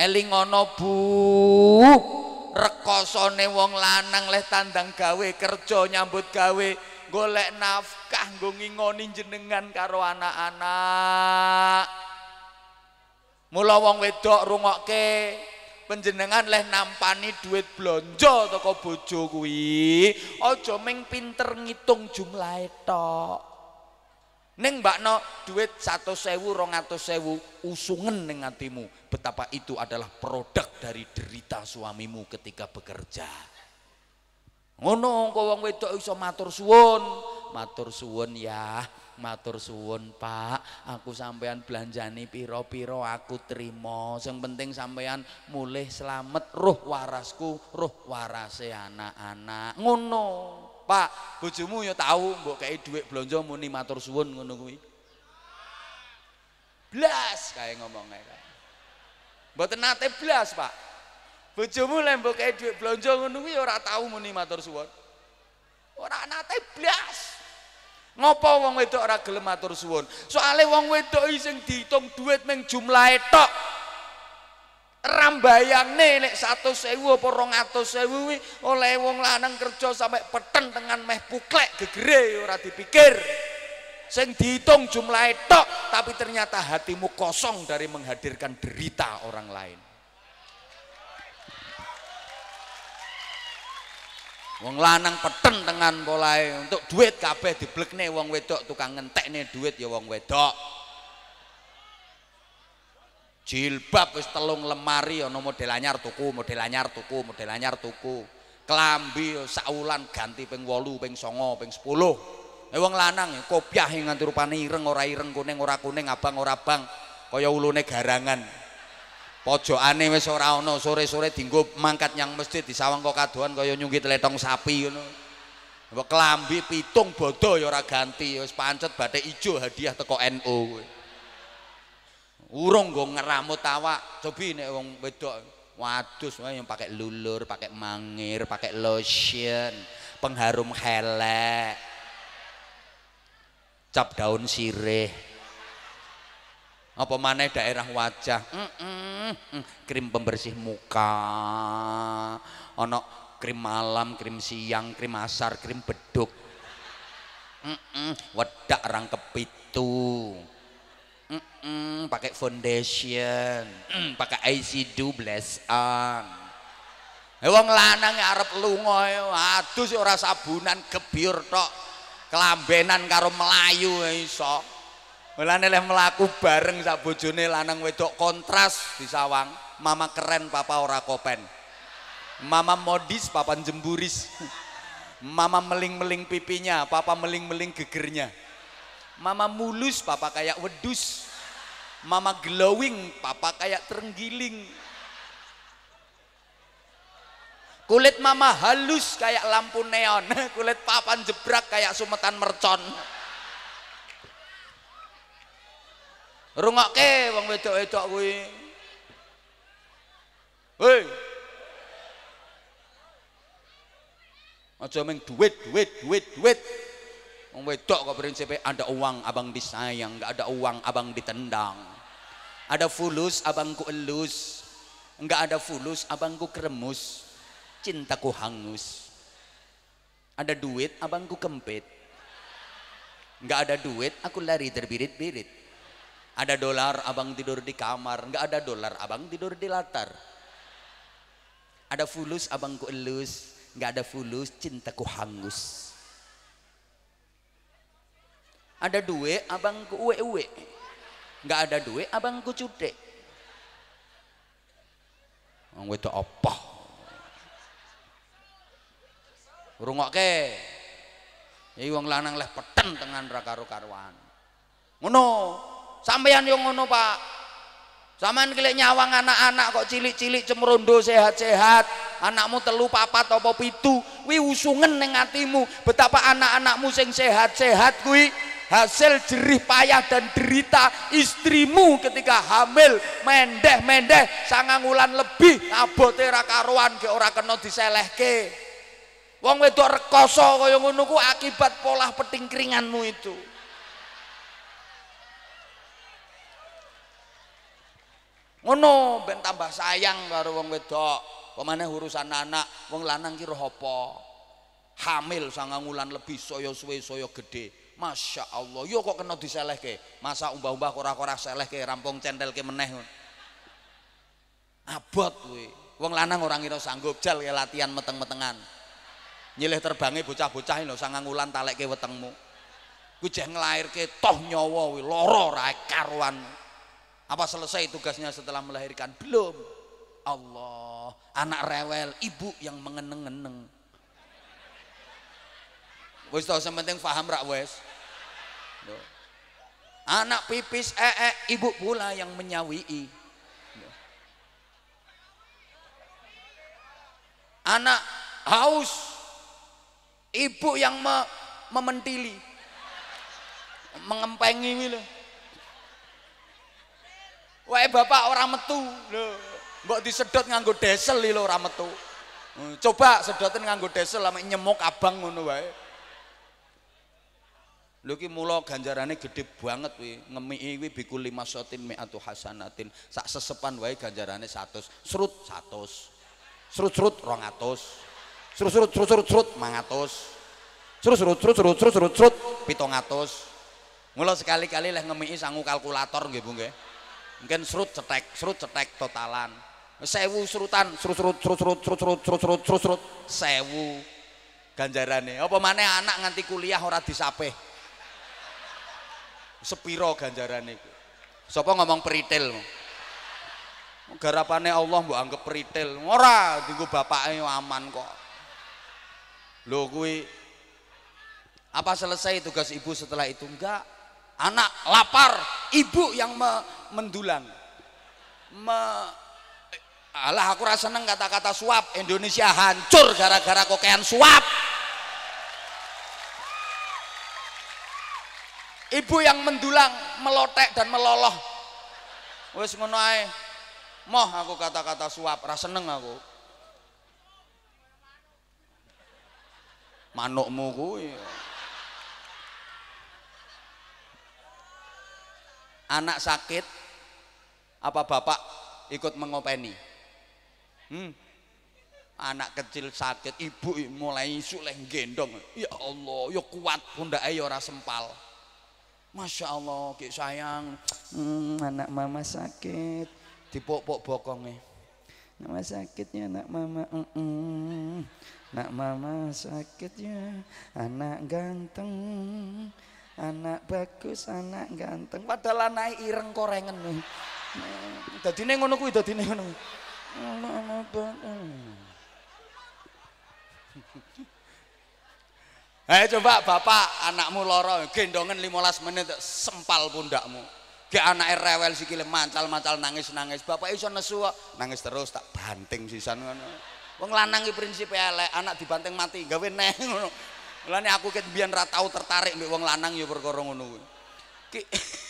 eling ana bu rekosane wong lanang leh tandang gawe kerja nyambut gawe golek nafkah nggo ngingoni jenengan karo anak-anak mula wong wedok rungokke penjenengan leh nampani duit blonjo toko bojo kuwi aja ming pinter ngitung jumlahe tok Neng bakno duit satu sewu, rong sewu, usungan neng hatimu. Betapa itu adalah produk dari derita suamimu ketika bekerja. Ngono kau wong wedok iso matur suwun, matur suwun ya, matur suwun Pak, aku sampean belanjani piro-piro aku terima. Yang penting sampean mulih selamat roh warasku, roh warase anak-anak. Ngono. Pak, bojomu ya tahu mbok kei duit belanja muni matur suwun ngono kuwi. Blas kae ngomongnya kae. Mboten nate blas, Pak. Bojomu lek mbok kei duit belanja ngono kuwi ora tahu muni matur suwun. Ora nate blas. Ngopo wong wedok ora gelem matur suwun? Soale wong wedok sing diitung duit ming jumlahe tok rambayang satu nek porong atau 200.000 oleh wong lanang kerja sampai peten dengan meh puklek gegere ora dipikir sing dihitung jumlah tok tapi ternyata hatimu kosong dari menghadirkan derita orang lain Wong lanang peten dengan polahe untuk duit kabeh diblekne wong wedok tukang ngentekne duit ya wong wedok jilbab wis telung lemari ana model anyar tuku model anyar tuku model anyar tuku klambi saulan ganti ping 8 ping 9 ping 10 wong lanang kopiah nganti rupane ireng ora ireng kuning ora kuning abang ora abang kaya ulune garangan pojokane wis ora ana sore-sore dinggo mangkat nyang masjid disawang kok kadohan kaya nyungkit letong sapi ngono klambi pitung bodoh ya ora ganti wis pancet bathik ijo hadiah teko NU Urung gue ngeramut awak. Cobi ini wong wedok wadus yang pakai lulur, pakai mangir, pakai lotion, pengharum helek. Cap daun sirih. Apa mana daerah wajah? Mm -mm, Krim pembersih muka. Ono krim malam, krim siang, krim asar, krim beduk. Mm -mm, wedak rangkep itu mm -mm, pakai foundation mm, pakai eyeshadow bless on eh, Wong lanang ya arep lunga ya. aduh sih ora sabunan kebir tok kelambenan karo Melayu eh, iso. Mulane leh melaku bareng sak bojone lanang wedok kontras di sawang. Mama keren, papa ora kopen. Mama modis, papa jemburis. Mama meling-meling pipinya, papa meling-meling gegernya. Mama mulus, papa kayak wedus. Mama glowing, papa kayak terenggiling. Kulit mama halus kayak lampu neon. Kulit papan jebrak kayak sumetan mercon. Rungokke wong wedok-wedok kuwi. Hei. Aja ming duit, duit, duit, duit. Wong wedok kok prinsipnya ada uang abang disayang, nggak ada uang abang ditendang. Ada fulus abangku elus, nggak ada fulus abangku kremus, cintaku hangus. Ada duit abangku kempit, nggak ada duit aku lari terbirit-birit. Ada dolar abang tidur di kamar, nggak ada dolar abang tidur di latar. Ada fulus abangku elus, nggak ada fulus cintaku hangus ada duit abang ku uwe uwe nggak ada duit abang ku cude Wong itu apa? ke Iya uang lanang leh peten dengan raka karo karuan. Ngono. Sampeyan yang ngono, Pak. Zaman kilek nyawang anak-anak kok cilik-cilik cemrondo sehat-sehat. Anakmu telu papat apa pitu, kuwi usungan ning atimu. Betapa anak-anakmu sing sehat-sehat kuwi hasil jerih payah dan derita istrimu ketika hamil mendeh-mendeh sangang wulan lebih abote ra karuan ge ora kena diselehke wong wedok rekoso kaya ngono ku akibat pola petingkringanmu itu ngono ben tambah sayang baru wong wedok pemane urusan anak wong lanang ki apa hamil sangang wulan lebih saya suwe saya gede Masya Allah, yo kok kena diselehke. Masa umbah-umbah kora-kora ke? rampung ke meneh. Abot gue. Wong lanang orang kira sanggup jal ke latihan meteng-metengan. Nyilih terbangi bocah-bocah lho sangang talek ke wetengmu. jeng lahir ke toh nyawa kuwi loro rai karuan. Apa selesai tugasnya setelah melahirkan? Belum. Allah, anak rewel, ibu yang mengeneng-eneng. Wis tau sing penting paham rak wes anak pipis ee eh, -e, eh, ibu pula yang menyawii anak haus ibu yang me mementili mengempengi lho wae bapak orang metu lho mbok disedot nganggo desel lho orang metu hmm, coba sedotin nganggo desel lama nyemok abang ngono wae Lho mulo mula ganjarane gede banget kuwi. Ngemiki kuwi biku lima sotin mi'atu hasanatin. Sak sesepan wae ganjarane 100. Srut serut Srut-srut serut serut srut serut srut 500. serut serut serut serut serut serut srut 700. Mula sekali-kali leh ngemiki sangu kalkulator nggih Bu nggih. Mungkin serut cetek, serut cetek totalan. Sewu serutan serut serut serut serut serut serut srut-srut srut-srut sewu ganjarane. Apa maneh anak nganti kuliah ora disapeh sepiro ganjaran itu, siapa ngomong peritil garapannya Allah mau anggap peritil ora dienggo bapaknya aman kok lho kui apa selesai tugas ibu setelah itu enggak anak lapar ibu yang me mendulang me eh, alah aku rasa neng kata-kata suap Indonesia hancur gara-gara kokean suap Ibu yang mendulang, melotek dan meloloh. Wis ngono ae. Moh aku kata-kata suap, ra seneng aku. Manukmu kuwi. Anak sakit apa bapak ikut mengopeni? Hmm. Anak kecil sakit, ibu mulai isuk leh gendong. Ya Allah, ya kuat pundake ya ora sempal. Masya Allah, kayak sayang, hmm, anak mama sakit, dipok-pok bokongnya. Mama sakitnya anak mama, mm -mm. mama sakitnya, anak ganteng, anak bagus, anak ganteng. Padahal anak ireng korengan nih. Hmm, Dadi ning ngono kuwi dadine ngono. Ayo eh, coba bapak anakmu loro gendongan 15 menit sempal pundakmu. Ke anaknya rewel sikile mancal-mancal nangis-nangis. Bapak iso nesu nangis terus tak banting sisan ngono. Wong lanang iki prinsip elek, anak dibanting mati gawe neng ngono. Mulane aku ket biyen ra tau tertarik mbek wong lanang ya perkara ngono kuwi.